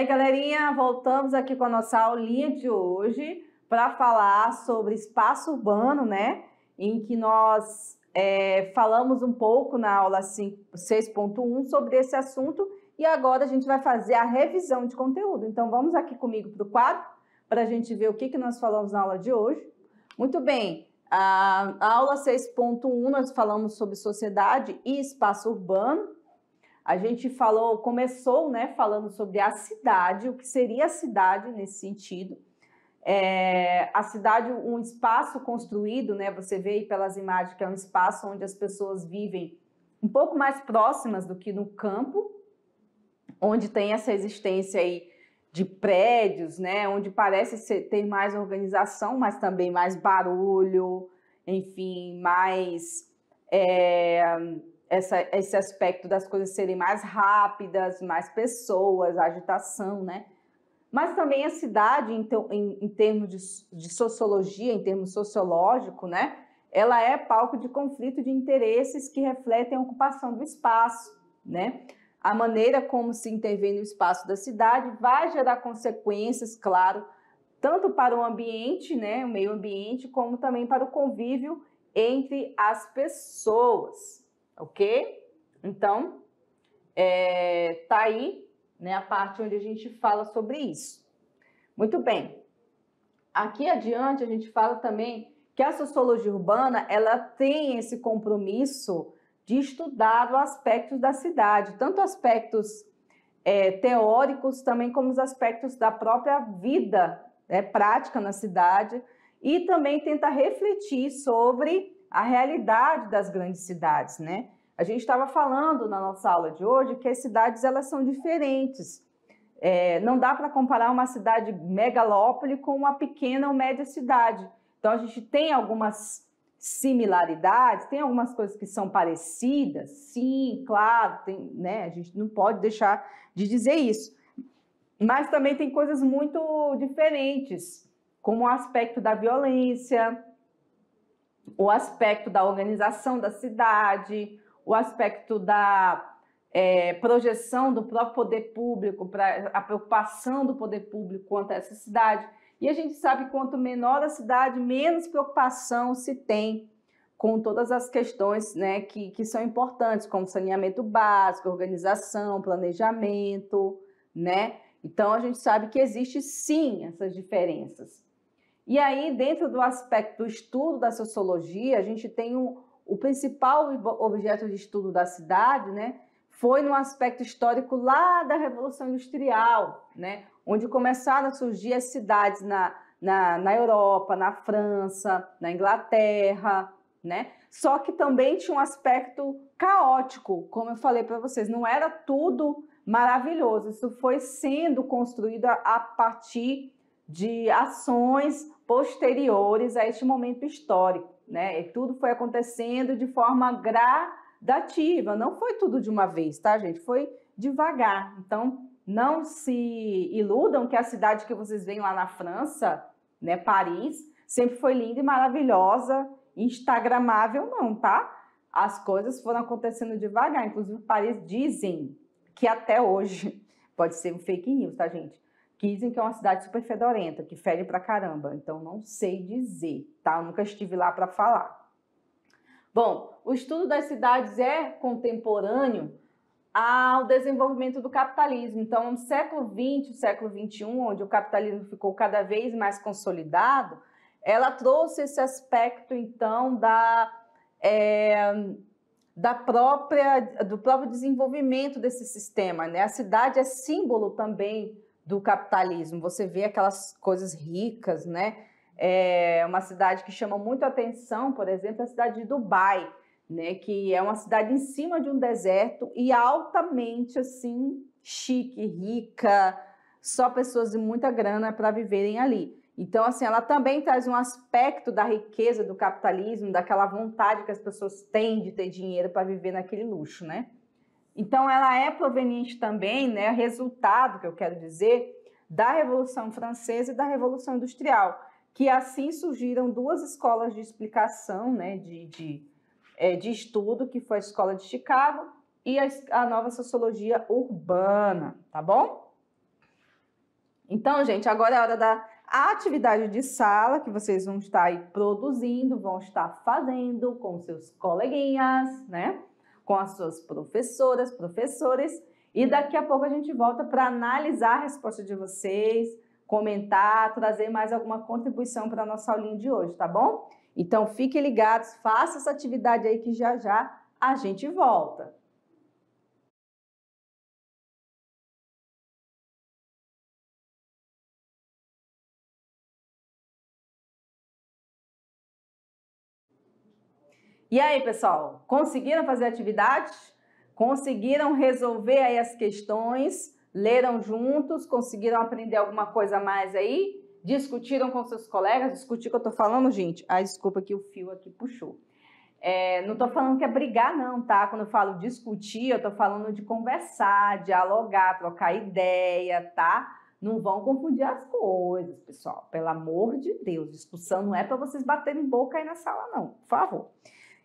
aí, galerinha, voltamos aqui com a nossa aulinha de hoje para falar sobre espaço urbano, né? Em que nós é, falamos um pouco na aula 6.1 sobre esse assunto e agora a gente vai fazer a revisão de conteúdo. Então, vamos aqui comigo para o quadro para a gente ver o que, que nós falamos na aula de hoje. Muito bem, a aula 6.1 nós falamos sobre sociedade e espaço urbano. A gente falou, começou, né, falando sobre a cidade, o que seria a cidade nesse sentido. É, a cidade, um espaço construído, né? Você vê aí pelas imagens que é um espaço onde as pessoas vivem um pouco mais próximas do que no campo, onde tem essa existência aí de prédios, né? Onde parece ser, ter mais organização, mas também mais barulho, enfim, mais é, essa, esse aspecto das coisas serem mais rápidas, mais pessoas, agitação, né? Mas também a cidade, então, em, em termos de, de, sociologia, em termos sociológico, né? Ela é palco de conflito de interesses que refletem a ocupação do espaço, né? A maneira como se intervém no espaço da cidade vai gerar consequências, claro, tanto para o ambiente, né, o meio ambiente, como também para o convívio entre as pessoas ok? Então, é, tá aí né, a parte onde a gente fala sobre isso. Muito bem. Aqui adiante a gente fala também que a sociologia urbana ela tem esse compromisso de estudar os aspectos da cidade, tanto aspectos é, teóricos também como os aspectos da própria vida né, prática na cidade e também tenta refletir sobre a realidade das grandes cidades, né? A gente estava falando na nossa aula de hoje que as cidades elas são diferentes. É, não dá para comparar uma cidade megalópole com uma pequena ou média cidade. Então a gente tem algumas similaridades, tem algumas coisas que são parecidas, sim, claro, tem, né? A gente não pode deixar de dizer isso. Mas também tem coisas muito diferentes, como o aspecto da violência, o aspecto da organização da cidade, o aspecto da é, projeção do próprio poder público, pra, a preocupação do poder público quanto a essa cidade. E a gente sabe quanto menor a cidade, menos preocupação se tem com todas as questões né, que, que são importantes, como saneamento básico, organização, planejamento, né? Então a gente sabe que existe sim essas diferenças. E aí, dentro do aspecto do estudo da sociologia, a gente tem um, o principal objeto de estudo da cidade, né? Foi no aspecto histórico lá da Revolução Industrial, né? Onde começaram a surgir as cidades na, na, na Europa, na França, na Inglaterra, né? Só que também tinha um aspecto caótico, como eu falei para vocês, não era tudo maravilhoso. Isso foi sendo construído a partir de ações posteriores a este momento histórico, né? E tudo foi acontecendo de forma gradativa, não foi tudo de uma vez, tá, gente? Foi devagar. Então, não se iludam que a cidade que vocês veem lá na França, né, Paris, sempre foi linda e maravilhosa, instagramável não, tá? As coisas foram acontecendo devagar, inclusive Paris dizem que até hoje pode ser um fake news, tá, gente? Dizem que é uma cidade super fedorenta, que fede pra caramba. Então não sei dizer, tá? Eu nunca estive lá para falar. Bom, o estudo das cidades é contemporâneo ao desenvolvimento do capitalismo. Então, no século XX, século XXI, onde o capitalismo ficou cada vez mais consolidado, ela trouxe esse aspecto, então, da, é, da própria, do próprio desenvolvimento desse sistema. Né? A cidade é símbolo também do capitalismo. Você vê aquelas coisas ricas, né? É uma cidade que chama muito atenção, por exemplo, é a cidade de Dubai, né? Que é uma cidade em cima de um deserto e altamente assim chique, rica, só pessoas de muita grana para viverem ali. Então, assim, ela também traz um aspecto da riqueza do capitalismo, daquela vontade que as pessoas têm de ter dinheiro para viver naquele luxo, né? Então, ela é proveniente também, né, resultado, que eu quero dizer, da Revolução Francesa e da Revolução Industrial, que assim surgiram duas escolas de explicação, né, de, de, é, de estudo, que foi a Escola de Chicago e a, a Nova Sociologia Urbana, tá bom? Então, gente, agora é hora da atividade de sala que vocês vão estar aí produzindo, vão estar fazendo com seus coleguinhas, né? com as suas professoras, professores. E uhum. daqui a pouco a gente volta para analisar a resposta de vocês, comentar, trazer mais alguma contribuição para a nossa aulinha de hoje, tá bom? Então fiquem ligados, faça essa atividade aí que já já a gente volta. E aí, pessoal, conseguiram fazer atividade? Conseguiram resolver aí as questões? Leram juntos? Conseguiram aprender alguma coisa a mais aí? Discutiram com seus colegas? Discutir que eu tô falando, gente? Ai, desculpa que o fio aqui puxou. É, não estou falando que é brigar, não, tá? Quando eu falo discutir, eu estou falando de conversar, dialogar, trocar ideia, tá? Não vão confundir as coisas, pessoal. Pelo amor de Deus, discussão não é para vocês baterem boca aí na sala, não, por favor.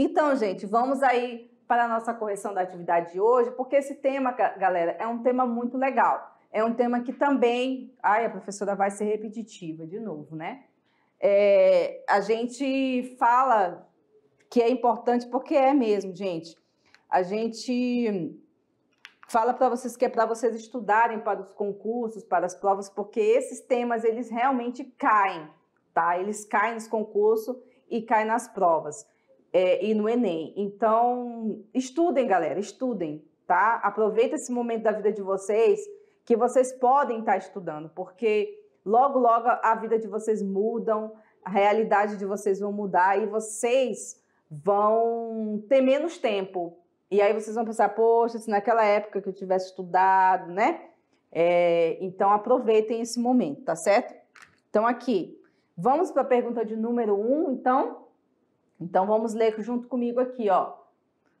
Então, gente, vamos aí para a nossa correção da atividade de hoje, porque esse tema, galera, é um tema muito legal. É um tema que também. Ai, a professora vai ser repetitiva de novo, né? É, a gente fala que é importante porque é mesmo, gente. A gente fala para vocês que é para vocês estudarem para os concursos, para as provas, porque esses temas eles realmente caem, tá? Eles caem nos concursos e caem nas provas é, e no Enem. Então, estudem, galera, estudem, tá? Aproveita esse momento da vida de vocês que vocês podem estar tá estudando, porque logo, logo a vida de vocês mudam, a realidade de vocês vão mudar e vocês vão ter menos tempo. E aí vocês vão pensar, poxa, se naquela época que eu tivesse estudado, né? É, então aproveitem esse momento, tá certo? Então aqui, vamos para a pergunta de número um, então. Então vamos ler junto comigo aqui, ó.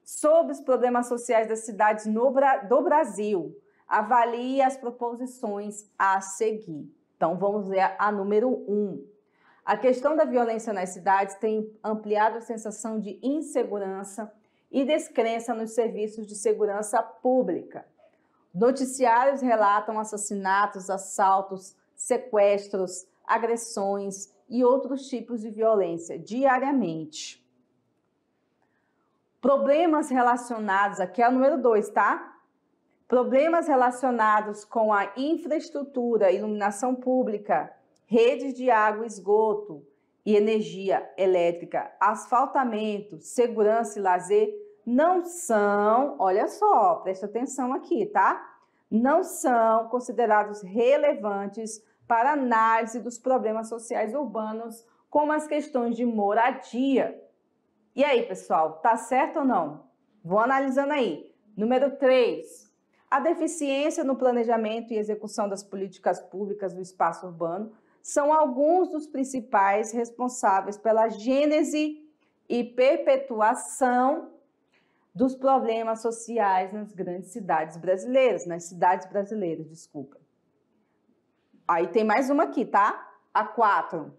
Sobre os problemas sociais das cidades no, do Brasil, avalie as proposições a seguir. Então vamos ler a número 1. Um. A questão da violência nas cidades tem ampliado a sensação de insegurança e descrença nos serviços de segurança pública. Noticiários relatam assassinatos, assaltos, sequestros, agressões, e outros tipos de violência diariamente. Problemas relacionados, aqui é o número 2, tá? Problemas relacionados com a infraestrutura, iluminação pública, redes de água, esgoto e energia elétrica, asfaltamento, segurança e lazer não são, olha só, presta atenção aqui, tá? Não são considerados relevantes para análise dos problemas sociais urbanos, como as questões de moradia. E aí, pessoal, tá certo ou não? Vou analisando aí. Número 3. A deficiência no planejamento e execução das políticas públicas do espaço urbano são alguns dos principais responsáveis pela gênese e perpetuação dos problemas sociais nas grandes cidades brasileiras, nas cidades brasileiras, desculpa. Aí tem mais uma aqui, tá? A 4.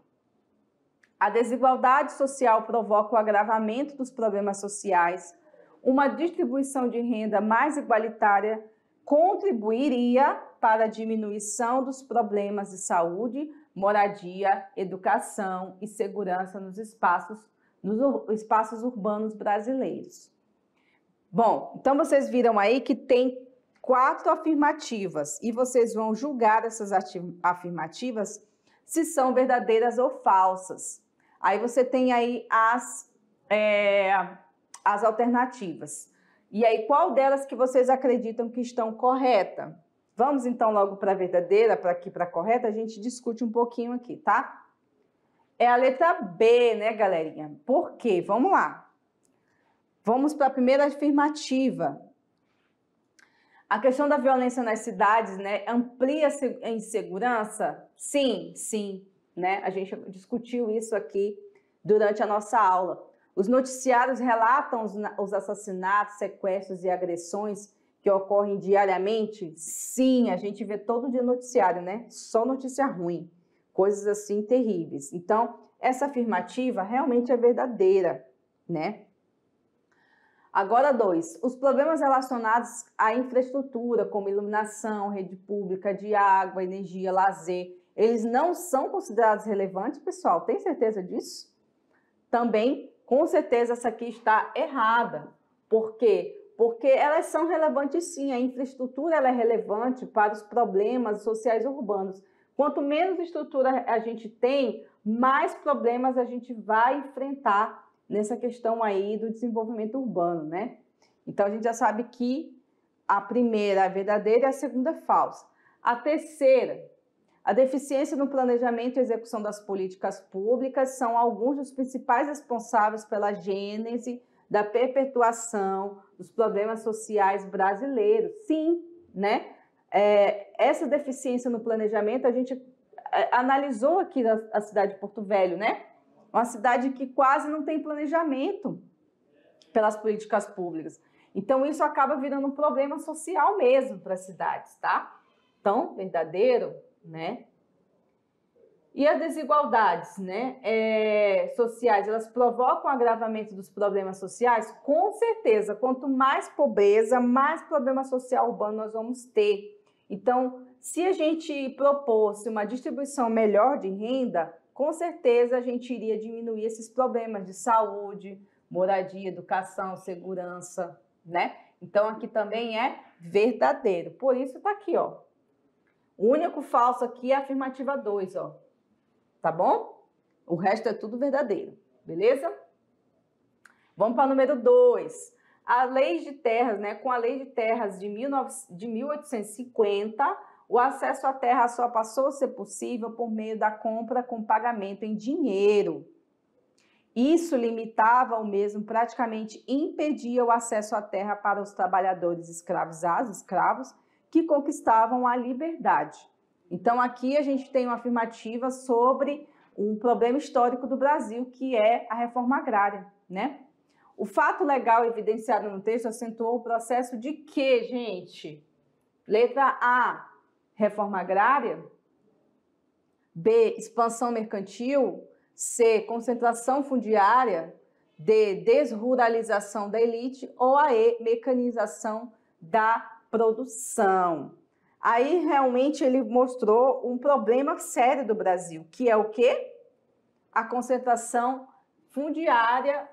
A desigualdade social provoca o agravamento dos problemas sociais. Uma distribuição de renda mais igualitária contribuiria para a diminuição dos problemas de saúde, moradia, educação e segurança nos espaços, nos espaços urbanos brasileiros. Bom, então vocês viram aí que tem quatro afirmativas e vocês vão julgar essas afirmativas se são verdadeiras ou falsas. Aí você tem aí as, é, as alternativas. E aí, qual delas que vocês acreditam que estão correta? Vamos então logo para a verdadeira, para aqui para a correta, a gente discute um pouquinho aqui, tá? É a letra B, né, galerinha? Por quê? Vamos lá. Vamos para a primeira afirmativa. A questão da violência nas cidades, né, amplia a insegurança? Sim, sim, né? A gente discutiu isso aqui durante a nossa aula. Os noticiários relatam os assassinatos, sequestros e agressões que ocorrem diariamente? Sim, a gente vê todo dia noticiário, né? Só notícia ruim, coisas assim terríveis. Então, essa afirmativa realmente é verdadeira, né? Agora, dois, os problemas relacionados à infraestrutura, como iluminação, rede pública de água, energia, lazer, eles não são considerados relevantes, pessoal? Tem certeza disso? Também, com certeza, essa aqui está errada. Por quê? Porque elas são relevantes sim, a infraestrutura é relevante para os problemas sociais urbanos. Quanto menos estrutura a gente tem, mais problemas a gente vai enfrentar nessa questão aí do desenvolvimento urbano, né? Então a gente já sabe que a primeira é verdadeira e a segunda é falsa. A terceira, a deficiência no planejamento e execução das políticas públicas são alguns dos principais responsáveis pela gênese da perpetuação dos problemas sociais brasileiros. Sim, né? É, essa deficiência no planejamento a gente é, analisou aqui na, na cidade de Porto Velho, né? uma cidade que quase não tem planejamento pelas políticas públicas. Então, isso acaba virando um problema social mesmo para as cidades, tá? Tão verdadeiro, né? E as desigualdades né, é, sociais, elas provocam agravamento dos problemas sociais? Com certeza, quanto mais pobreza, mais problema social urbano nós vamos ter. Então, se a gente propor uma distribuição melhor de renda, com certeza a gente iria diminuir esses problemas de saúde, moradia, educação, segurança, né? Então aqui também é verdadeiro. Por isso está aqui, ó. O único falso aqui é a afirmativa 2, ó. Tá bom? O resto é tudo verdadeiro, beleza? Vamos para o número 2. A lei de terras, né? Com a lei de terras de, 19, de 1850, o acesso à terra só passou a ser possível por meio da compra com pagamento em dinheiro. Isso limitava ou mesmo praticamente impedia o acesso à terra para os trabalhadores escravizados, escravos, que conquistavam a liberdade. Então aqui a gente tem uma afirmativa sobre um problema histórico do Brasil, que é a reforma agrária, né? O fato legal evidenciado no texto acentuou o processo de quê, gente? Letra A, reforma agrária, B, expansão mercantil, C, concentração fundiária, D, desruralização da elite ou a E, mecanização da produção. Aí realmente ele mostrou um problema sério do Brasil, que é o quê? A concentração fundiária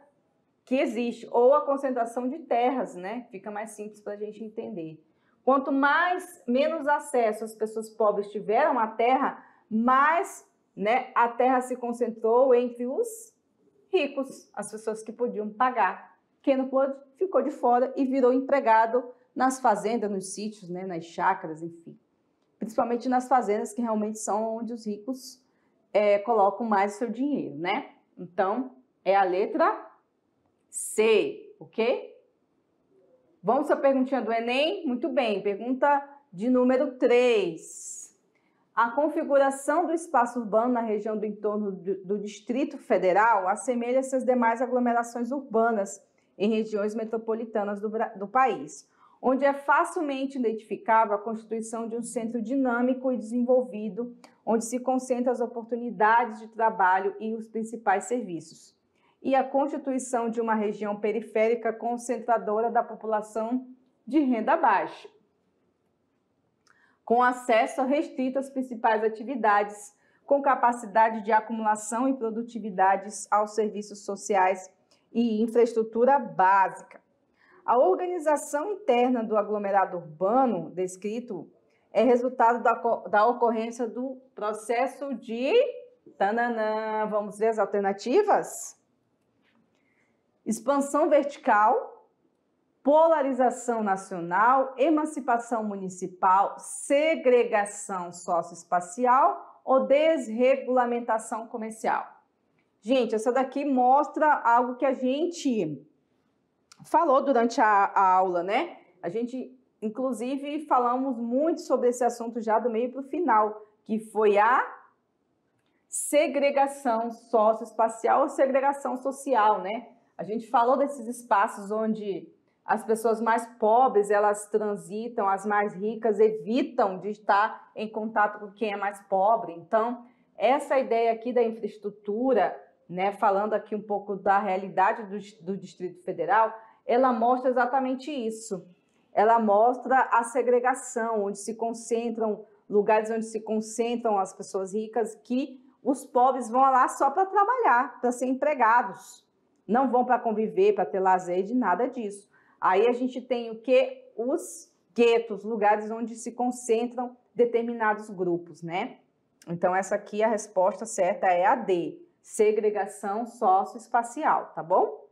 que existe, ou a concentração de terras, né? Fica mais simples para a gente entender. Quanto mais menos acesso as pessoas pobres tiveram à terra, mais né, a terra se concentrou entre os ricos, as pessoas que podiam pagar. Quem não pôde ficou de fora e virou empregado nas fazendas, nos sítios, né, nas chácaras, enfim. Principalmente nas fazendas, que realmente são onde os ricos é, colocam mais o seu dinheiro, né? Então, é a letra C, ok? Vamos à perguntinha do Enem? Muito bem, pergunta de número 3. A configuração do espaço urbano na região do entorno do Distrito Federal assemelha-se às demais aglomerações urbanas em regiões metropolitanas do, do país, onde é facilmente identificável a constituição de um centro dinâmico e desenvolvido, onde se concentram as oportunidades de trabalho e os principais serviços e a constituição de uma região periférica concentradora da população de renda baixa, com acesso restrito às principais atividades, com capacidade de acumulação e produtividades aos serviços sociais e infraestrutura básica. A organização interna do aglomerado urbano descrito é resultado da, da ocorrência do processo de. Tananã, vamos ver as alternativas? expansão vertical, polarização nacional, emancipação municipal, segregação socioespacial ou desregulamentação comercial. Gente, essa daqui mostra algo que a gente falou durante a, a aula, né? A gente, inclusive, falamos muito sobre esse assunto já do meio para o final, que foi a segregação socioespacial ou segregação social, né? A gente falou desses espaços onde as pessoas mais pobres elas transitam, as mais ricas evitam de estar em contato com quem é mais pobre. Então, essa ideia aqui da infraestrutura, né, falando aqui um pouco da realidade do, do Distrito Federal, ela mostra exatamente isso. Ela mostra a segregação, onde se concentram lugares onde se concentram as pessoas ricas, que os pobres vão lá só para trabalhar, para ser empregados não vão para conviver, para ter lazer, de nada disso. Aí a gente tem o que? Os guetos, lugares onde se concentram determinados grupos, né? Então, essa aqui a resposta certa é a D, segregação socioespacial, tá bom?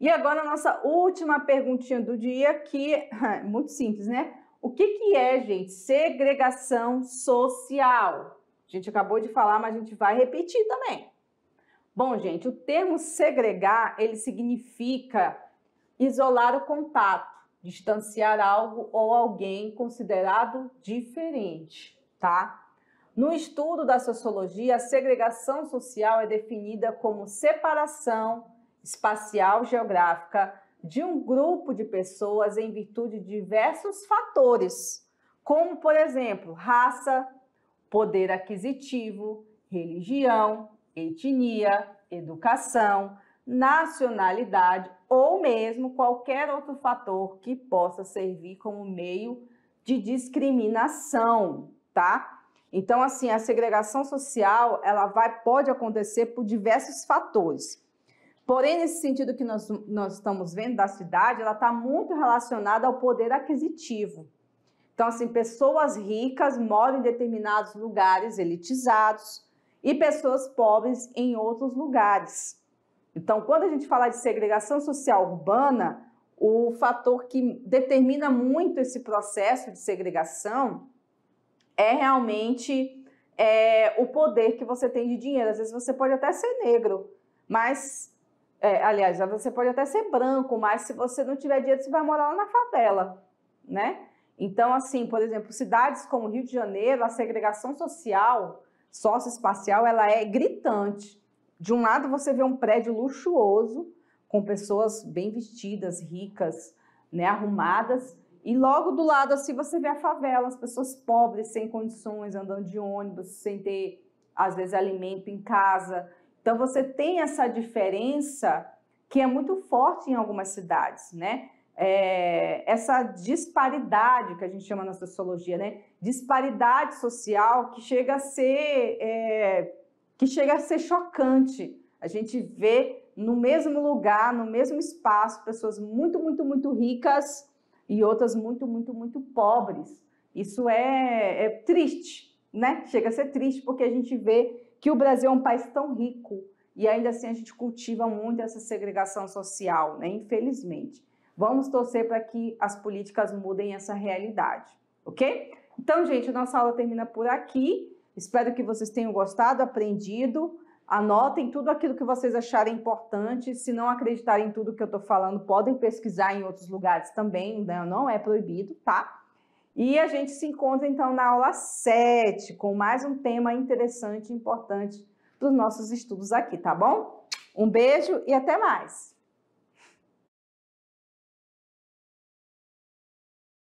E agora a nossa última perguntinha do dia, que muito simples, né? O que, que é, gente, segregação social? A gente acabou de falar, mas a gente vai repetir também. Bom, gente, o termo segregar, ele significa isolar o contato, distanciar algo ou alguém considerado diferente, tá? No estudo da sociologia, a segregação social é definida como separação espacial geográfica de um grupo de pessoas em virtude de diversos fatores, como, por exemplo, raça, poder aquisitivo, religião, etnia, educação, nacionalidade ou mesmo qualquer outro fator que possa servir como meio de discriminação, tá? Então assim, a segregação social, ela vai pode acontecer por diversos fatores. Porém, nesse sentido que nós, nós estamos vendo da cidade, ela está muito relacionada ao poder aquisitivo. Então, assim, pessoas ricas moram em determinados lugares elitizados, e pessoas pobres em outros lugares. Então, quando a gente fala de segregação social urbana, o fator que determina muito esse processo de segregação é realmente é, o poder que você tem de dinheiro. Às vezes você pode até ser negro, mas. É, aliás, você pode até ser branco, mas se você não tiver dinheiro, você vai morar lá na favela, né? Então, assim, por exemplo, cidades como Rio de Janeiro, a segregação social socioespacial ela é gritante. De um lado você vê um prédio luxuoso, com pessoas bem vestidas, ricas, né, arrumadas, e logo do lado assim você vê a favela, as pessoas pobres, sem condições, andando de ônibus, sem ter às vezes alimento em casa. Então você tem essa diferença que é muito forte em algumas cidades, né? É, essa disparidade que a gente chama na sociologia, né? disparidade social que chega a ser, é, que chega a ser chocante. A gente vê no mesmo lugar, no mesmo espaço, pessoas muito, muito, muito ricas e outras muito, muito, muito pobres. Isso é, é, triste, né? Chega a ser triste porque a gente vê que o Brasil é um país tão rico e ainda assim a gente cultiva muito essa segregação social, né? Infelizmente. Vamos torcer para que as políticas mudem essa realidade, ok? Então, gente, a nossa aula termina por aqui. Espero que vocês tenham gostado, aprendido. Anotem tudo aquilo que vocês acharem importante. Se não acreditarem em tudo que eu estou falando, podem pesquisar em outros lugares também, né? não é proibido, tá? E a gente se encontra então na aula 7, com mais um tema interessante e importante para os nossos estudos aqui, tá bom? Um beijo e até mais!